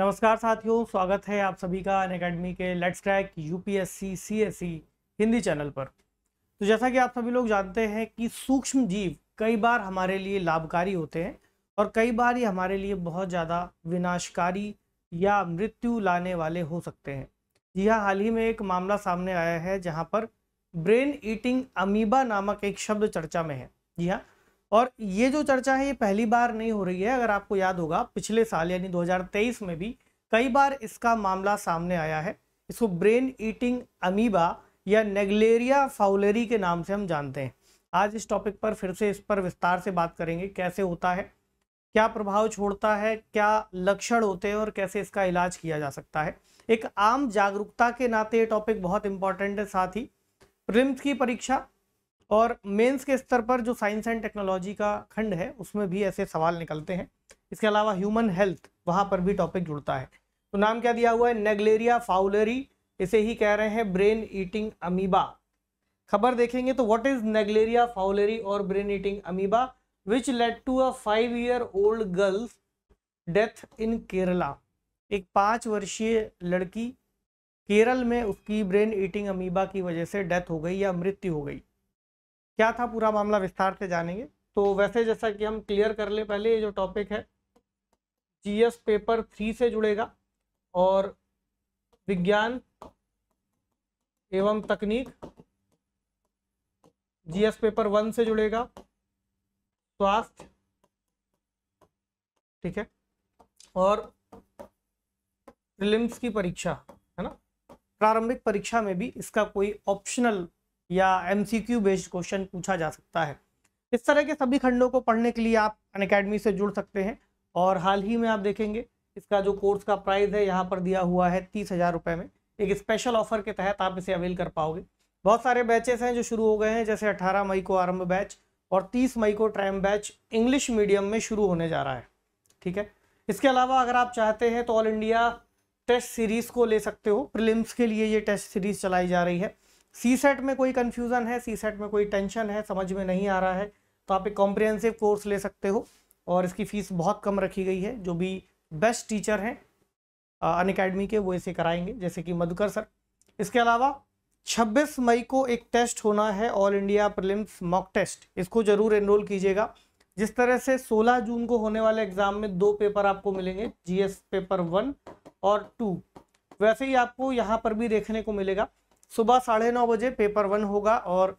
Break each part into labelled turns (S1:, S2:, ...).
S1: नमस्कार साथियों स्वागत है आप सभी का अन अकेडमी के let's track UPSC CSC Hindi channel पर तो जैसा कि आप सभी लोग जानते हैं कि सूक्ष्म जीव कई बार हमारे लिए लाभकारी होते हैं और कई बार ये हमारे लिए बहुत ज़्यादा विनाशकारी या मृत्यु लाने वाले हो सकते हैं जी हाँ हाल ही में एक मामला सामने आया है जहाँ पर ब्रेन ईटिंग अमीबा नामक एक शब्द चर्चा में है जी हाँ और ये जो चर्चा है ये पहली बार नहीं हो रही है अगर आपको याद होगा पिछले साल यानी 2023 में भी कई बार इसका मामला सामने आया है इसको ब्रेन ईटिंग अमीबा या नेगलेरिया फाउलेरी के नाम से हम जानते हैं आज इस टॉपिक पर फिर से इस पर विस्तार से बात करेंगे कैसे होता है क्या प्रभाव छोड़ता है क्या लक्षण होते हैं और कैसे इसका इलाज किया जा सकता है एक आम जागरूकता के नाते ये टॉपिक बहुत इंपॉर्टेंट है साथ ही प्रिम्स की परीक्षा और मेंस के स्तर पर जो साइंस एंड टेक्नोलॉजी का खंड है उसमें भी ऐसे सवाल निकलते हैं इसके अलावा ह्यूमन हेल्थ वहाँ पर भी टॉपिक जुड़ता है तो नाम क्या दिया हुआ है नेगलेरिया फाउलरी इसे ही कह रहे हैं ब्रेन ईटिंग अमीबा खबर देखेंगे तो व्हाट इज नेगलेरिया फाउलरी और brain eating amoeba which led to a five year old girl's death in Kerala एक पाँच वर्षीय लड़की केरल में उसकी ब्रेन ईटिंग अमीबा की वजह से डेथ हो गई या मृत्यु हो गई क्या था पूरा मामला विस्तार से जानेंगे तो वैसे जैसा कि हम क्लियर कर ले पहले ये जो टॉपिक है जीएस पेपर थ्री से जुड़ेगा और विज्ञान एवं तकनीक जीएस पेपर वन से जुड़ेगा स्वास्थ्य ठीक है और प्रिलिम्स की परीक्षा है ना प्रारंभिक परीक्षा में भी इसका कोई ऑप्शनल या क्यू बेस्ड क्वेश्चन पूछा जा सकता है इस तरह के सभी खंडों को पढ़ने के लिए आप अन अकेडमी से जुड़ सकते हैं और हाल ही में आप देखेंगे इसका जो कोर्स का प्राइस है यहाँ पर दिया हुआ है तीस हज़ार रुपये में एक स्पेशल ऑफर के तहत आप इसे अवेल कर पाओगे बहुत सारे बैचेस हैं जो शुरू हो गए हैं जैसे अट्ठारह मई को आरंभ बैच और तीस मई को ट्रैम बैच इंग्लिश मीडियम में शुरू होने जा रहा है ठीक है इसके अलावा अगर आप चाहते हैं तो ऑल इंडिया टेस्ट सीरीज़ को ले सकते हो प्रिलिम्स के लिए ये टेस्ट सीरीज़ चलाई जा रही है सी सेट में कोई कन्फ्यूज़न है सी सेट में कोई टेंशन है समझ में नहीं आ रहा है तो आप एक कॉम्प्रिहेंसिव कोर्स ले सकते हो और इसकी फ़ीस बहुत कम रखी गई है जो भी बेस्ट टीचर हैं अन अकेडमी के वो इसे कराएंगे जैसे कि मधुकर सर इसके अलावा 26 मई को एक टेस्ट होना है all India prelims mock test इसको ज़रूर एनरोल कीजिएगा जिस तरह से 16 जून को होने वाले एग्ज़ाम में दो पेपर आपको मिलेंगे जीएस पेपर वन और टू वैसे ही आपको यहाँ पर भी देखने को मिलेगा सुबह साढ़े नौ बजे पेपर वन होगा और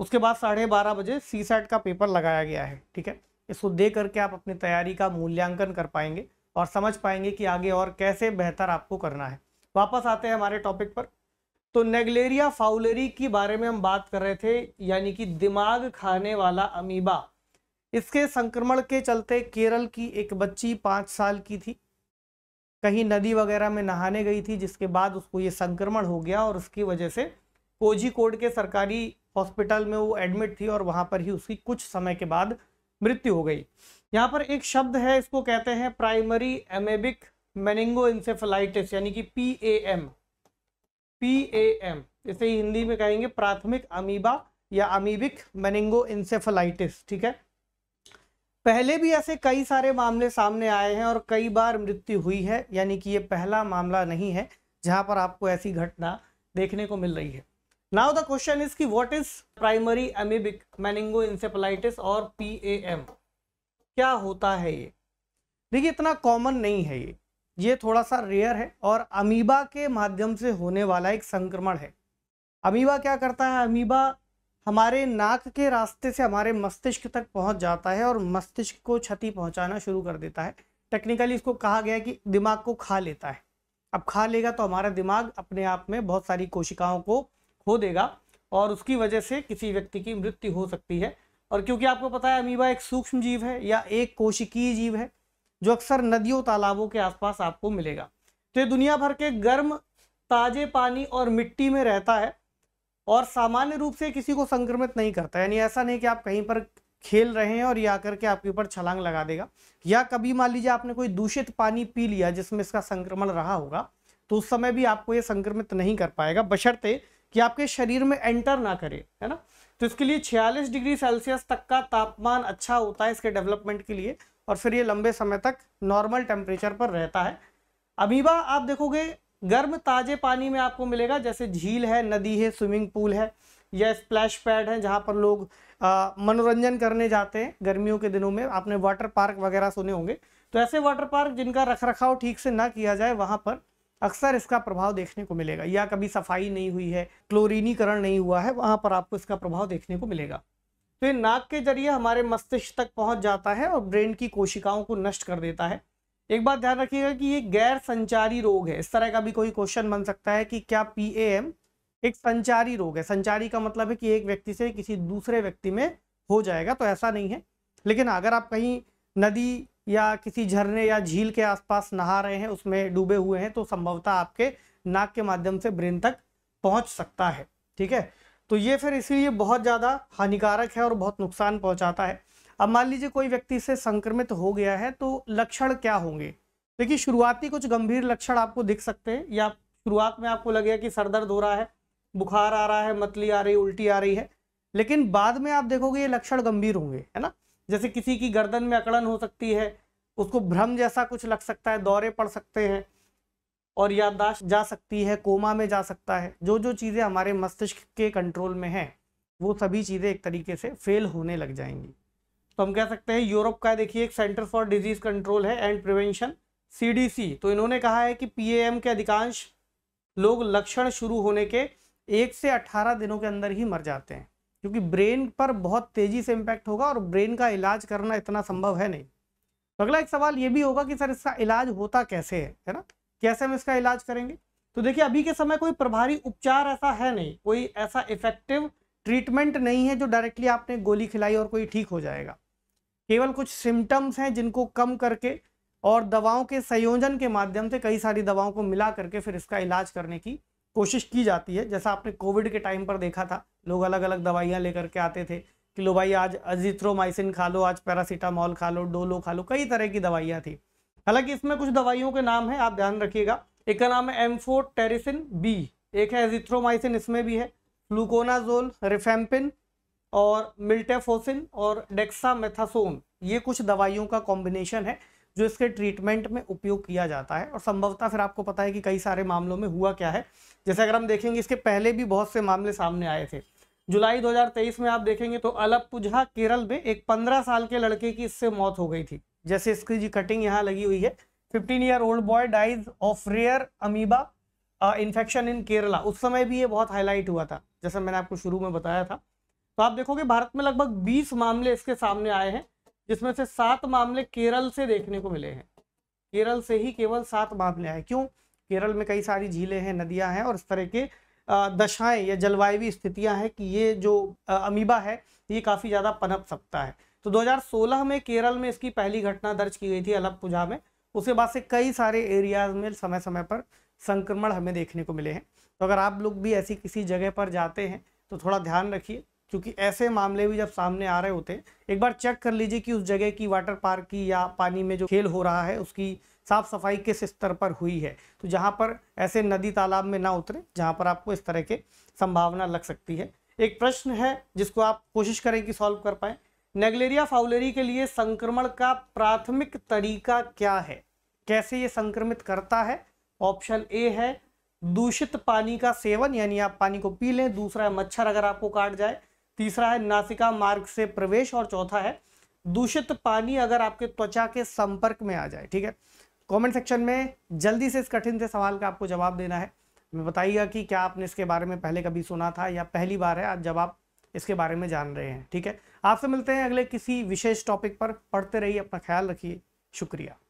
S1: उसके बाद साढ़े बारह बजे सी सेट का पेपर लगाया गया है ठीक है इसको दे करके आप अपनी तैयारी का मूल्यांकन कर पाएंगे और समझ पाएंगे कि आगे और कैसे बेहतर आपको करना है वापस आते हैं हमारे टॉपिक पर तो नेगलेरिया फाउलरी के बारे में हम बात कर रहे थे यानी कि दिमाग खाने वाला अमीबा इसके संक्रमण के चलते केरल की एक बच्ची पाँच साल की थी कहीं नदी वगैरह में नहाने गई थी जिसके बाद उसको ये संक्रमण हो गया और उसकी वजह से कोझिकोड के सरकारी हॉस्पिटल में वो एडमिट थी और वहाँ पर ही उसकी कुछ समय के बाद मृत्यु हो गई यहाँ पर एक शब्द है इसको कहते हैं प्राइमरी एमेबिक मेनिंगो इंसेफेलाइटिस यानी कि P A M P A M इसे हिंदी में कहेंगे प्राथमिक अमीबा या अमीबिक मेनिंगो इंसेफेलाइटिस ठीक है पहले भी ऐसे कई सारे मामले सामने आए हैं और कई बार मृत्यु हुई है यानी कि ये पहला मामला नहीं है जहां पर आपको ऐसी घटना देखने को मिल रही है नाउ द क्वेश्चन इज की what is primary amoebic meningoencephalitis और पीएएम क्या होता है ये देखिए इतना कॉमन नहीं है ये ये थोड़ा सा रेयर है और अमीबा के माध्यम से होने वाला एक संक्रमण है अमीबा क्या करता है अमीबा हमारे नाक के रास्ते से हमारे मस्तिष्क तक पहुंच जाता है और मस्तिष्क को क्षति पहुंचाना शुरू कर देता है टेक्निकली इसको कहा गया कि दिमाग को खा लेता है अब खा लेगा तो हमारा दिमाग अपने आप में बहुत सारी कोशिकाओं को खो देगा और उसकी वजह से किसी व्यक्ति की मृत्यु हो सकती है और क्योंकि आपको पता है अमीबा एक सूक्ष्म जीव है या एक कोशिकीय जीव है जो अक्सर नदियों तालाबों के आसपास आपको मिलेगा तो ये दुनिया भर के गर्म ताजे पानी और मिट्टी में रहता है और सामान्य रूप से किसी को संक्रमित नहीं करता यानी ऐसा नहीं कि आप कहीं पर खेल रहे हैं और ये आकर के आपके ऊपर छलांग लगा देगा या कभी मान लीजिए आपने कोई दूषित पानी पी लिया जिसमें इसका संक्रमण रहा होगा तो उस समय भी आपको ये संक्रमित नहीं कर पाएगा बशर्ते कि आपके शरीर में एंटर ना करे है ना तो इसके लिए 46 डिग्री सेल्सियस तक का तापमान अच्छा होता है इसके डेवलपमेंट के लिए और फिर ये लंबे समय तक नॉर्मल टेम्परेचर पर रहता है अमीबा आप देखोगे गर्म ताजे पानी में आपको मिलेगा जैसे झील है नदी है स्विमिंग पूल है या स्प्लैश पैड है जहाँ पर लोग मनोरंजन करने जाते हैं गर्मियों के दिनों में आपने वाटर पार्क वगैरह सुने होंगे तो ऐसे वाटर पार्क जिनका रख रखाव ठीक से ना किया जाए वहाँ पर अक्सर इसका प्रभाव देखने को मिलेगा या कभी सफाई नहीं हुई है क्लोरीनीकरण नहीं हुआ है वहाँ पर आपको इसका प्रभाव देखने को मिलेगा तो ये नाक के जरिए हमारे मस्तिष्क तक पहुँच जाता है और ब्रेन की कोशिकाओं को नष्ट कर देता है एक बात ध्यान रखिएगा कि ये गैर संचारी रोग है इस तरह का भी कोई क्वेश्चन बन सकता है कि क्या एम एक संचारी रोग है संचारी का मतलब है कि एक व्यक्ति से किसी दूसरे व्यक्ति में हो जाएगा तो ऐसा नहीं है लेकिन अगर आप कहीं नदी या किसी झरने या झील के आसपास नहा रहे हैं उसमें डूबे हुए हैं तो संभवतः आपके नाक के माध्यम से ब्रेन तक पहुंच सकता है ठीक है तो ये फिर इसीलिए बहुत ज़्यादा हानिकारक है और बहुत नुकसान पहुंचाता है अब मान लीजिए कोई व्यक्ति से संक्रमित हो गया है तो लक्षण क्या होंगे देखिए शुरुआती कुछ गंभीर लक्षण आपको दिख सकते हैं या शुरुआत में आपको लगेगा कि सर दर्द हो रहा है बुखार आ रहा है मतली आ रही उल्टी आ रही है लेकिन बाद में आप देखोगे ये लक्षण गंभीर होंगे है ना जैसे किसी की गर्दन में अकड़न हो सकती है उसको भ्रम जैसा कुछ लग सकता है दौरे पड़ सकते हैं और याददाश्त जा सकती है कोमा में जा सकता है जो जो चीज़ें हमारे मस्तिष्क के कंट्रोल में हैं वो सभी चीज़ें एक तरीके से फेल होने लग जाएंगी तो हम कह सकते हैं यूरोप का देखिए एक सेंटर फॉर डिजीज कंट्रोल है एंड प्रिवेंशन सीडीसी तो इन्होंने कहा है कि पीएएम के अधिकांश लोग लक्षण शुरू होने के एक से अट्ठारह दिनों के अंदर ही मर जाते हैं क्योंकि ब्रेन पर बहुत तेजी से इम्पैक्ट होगा और ब्रेन का इलाज करना इतना संभव है नहीं तो अगला एक सवाल ये भी होगा कि सर इसका इलाज होता कैसे है है ना कैसे हम इसका इलाज करेंगे तो देखिए अभी के समय कोई प्रभारी उपचार ऐसा है नहीं कोई ऐसा इफेक्टिव ट्रीटमेंट नहीं है जो डायरेक्टली आपने गोली खिलाई और कोई ठीक हो जाएगा केवल कुछ सिम्टम्स हैं जिनको कम करके और दवाओं के संयोजन के माध्यम से कई सारी दवाओं को मिला करके फिर इसका इलाज करने की कोशिश की जाती है जैसा आपने कोविड के टाइम पर देखा था लोग अलग अलग दवाइयाँ लेकर के आते थे कि लो भाई आज अजिथ्रोमाइसिन खा लो आज पैरासीटामोल खा लो डोलो खा लो कई तरह की दवाइयाँ थी हालांकि इसमें कुछ दवाइयों के नाम है आप ध्यान रखिएगा एक का नाम है एम्फोटेरिसिन बी एक है एजिथ्रोमाइसिन इसमें भी है फ्लूकोनाजोल रिफेम्पिन और मिल्टेफोसिन और डेक्सामेथासोन ये कुछ दवाइयों का कॉम्बिनेशन है जो इसके ट्रीटमेंट में उपयोग किया जाता है और संभवतः फिर आपको पता है कि कई सारे मामलों में हुआ क्या है जैसे अगर हम देखेंगे इसके पहले भी बहुत से मामले सामने आए थे जुलाई 2023 में आप देखेंगे तो अलपुझा केरल में एक 15 साल के लड़के की इससे मौत हो गई थी जैसे इसकी जी कटिंग यहाँ लगी हुई है fifteen year old boy dies of rare amoeba infection in Kerala उस समय भी ये बहुत हाईलाइट हुआ था जैसा मैंने आपको शुरू में बताया था तो आप देखोगे भारत में लगभग बीस मामले इसके सामने आए हैं जिसमें से सात मामले केरल से देखने को मिले हैं केरल से ही केवल सात मामले आए क्यों केरल में कई सारी झीलें हैं नदियां हैं और इस तरह के दशाएं या जलवायु स्थितियां हैं कि ये जो अमीबा है ये काफ़ी ज़्यादा पनप सकता है तो 2016 में केरल में इसकी पहली घटना दर्ज की गई थी अलग पूजा में उसके बाद से कई सारे एरियाज में समय समय पर संक्रमण हमें देखने को मिले हैं तो अगर आप लोग भी ऐसी किसी जगह पर जाते हैं तो थोड़ा ध्यान रखिए क्योंकि ऐसे मामले भी जब सामने आ रहे होते एक बार चेक कर लीजिए कि उस जगह की वाटर पार्क की या पानी में जो खेल हो रहा है उसकी साफ सफाई किस स्तर पर हुई है तो जहाँ पर ऐसे नदी तालाब में ना उतरे जहाँ पर आपको इस तरह के संभावना लग सकती है एक प्रश्न है जिसको आप कोशिश करें कि सॉल्व कर पाए नेगलेरिया फाउलेरी के लिए संक्रमण का प्राथमिक तरीका क्या है कैसे ये संक्रमित करता है ऑप्शन ए है दूषित पानी का सेवन यानी आप पानी को पी लें दूसरा है मच्छर अगर आपको काट जाए तीसरा है नासिका मार्ग से प्रवेश और चौथा है दूषित पानी अगर आपके त्वचा के संपर्क में आ जाए ठीक है कमेंट सेक्शन में जल्दी से इस कठिन से सवाल का आपको जवाब देना है मैं बताइएगा कि क्या आपने इसके बारे में पहले कभी सुना था या पहली बार है आज जब आप इसके बारे में जान रहे हैं ठीक है आपसे मिलते हैं अगले किसी विशेष टॉपिक पर पढ़ते रहिए अपना ख्याल रखिए शुक्रिया